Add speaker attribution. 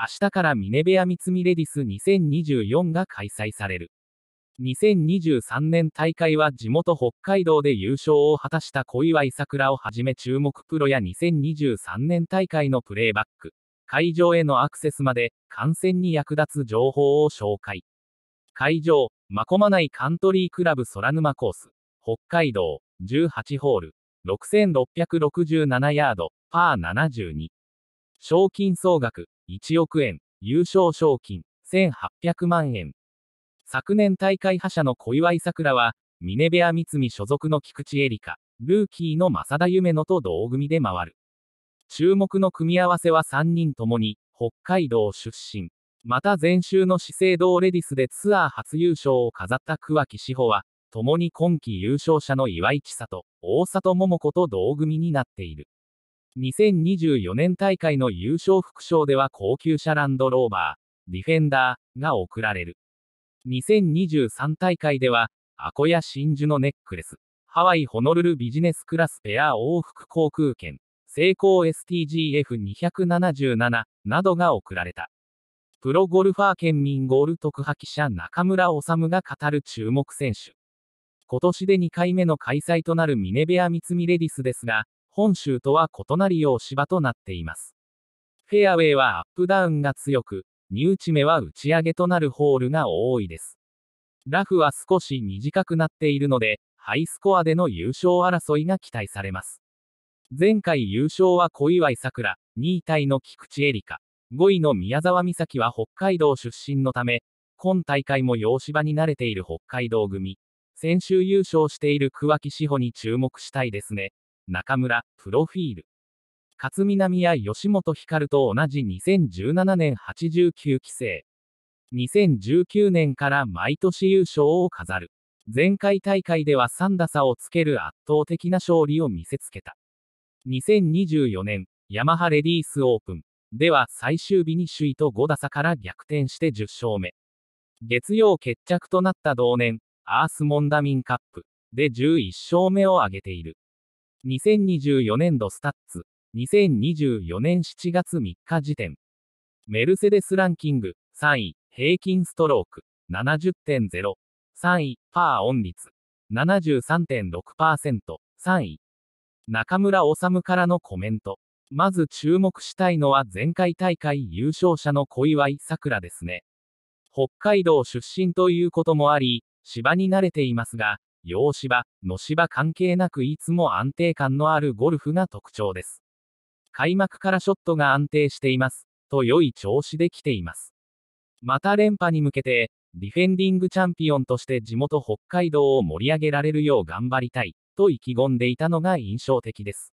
Speaker 1: 明日からミネベア三つみレディス2024が開催される。2023年大会は地元北海道で優勝を果たした小祝さくらをはじめ注目プロや2023年大会のプレイバック、会場へのアクセスまで観戦に役立つ情報を紹介。会場、まこまないカントリークラブ空沼コース、北海道、18ホール、6667ヤード、パー72。賞金総額1億円、優勝賞金、1800万円。昨年大会覇者の小祝さくらは、ミネベア三海所属の菊池エリカ、ルーキーの正田夢乃と同組で回る。注目の組み合わせは3人ともに、北海道出身。また前週の資生堂レディスでツアー初優勝を飾った桑木志保は、共に今季優勝者の岩井千里、大里桃子と同組になっている。2024年大会の優勝副賞では高級車ランドローバー、ディフェンダーが贈られる。2023大会では、アコヤ真珠のネックレス、ハワイ・ホノルルビジネスクラスペア往復航空券、成功 STGF277 などが贈られた。プロゴルファー県民ゴール特派記者中村治が語る注目選手。今年で2回目の開催となるミネベア三つミレディスですが、本州とは異なる洋芝となっています。フェアウェイはアップダウンが強く、入地目は打ち上げとなるホールが多いです。ラフは少し短くなっているので、ハイスコアでの優勝争いが期待されます。前回優勝は小祝さくら、2位タイの菊池恵里香、5位の宮沢美咲は北海道出身のため、今大会も洋芝に慣れている北海道組、先週優勝している桑木志保に注目したいですね。中村、プロフィール。勝南や吉本光と同じ2017年89期生。2019年から毎年優勝を飾る。前回大会では3打差をつける圧倒的な勝利を見せつけた。2024年、ヤマハレディースオープン。では最終日に首位と5打差から逆転して10勝目。月曜決着となった同年、アースモンダミンカップで11勝目を挙げている。2024年度スタッツ、2024年7月3日時点。メルセデスランキング、3位、平均ストローク、70.0。3位、パーオン率、73.6%。3位。中村治からのコメント。まず注目したいのは前回大会優勝者の小祝さくらですね。北海道出身ということもあり、芝に慣れていますが、洋芝、野芝関係なくいつも安定感のあるゴルフが特徴です。開幕からショットが安定しています、と良い調子で来ています。また連覇に向けて、ディフェンディングチャンピオンとして地元北海道を盛り上げられるよう頑張りたい、と意気込んでいたのが印象的です。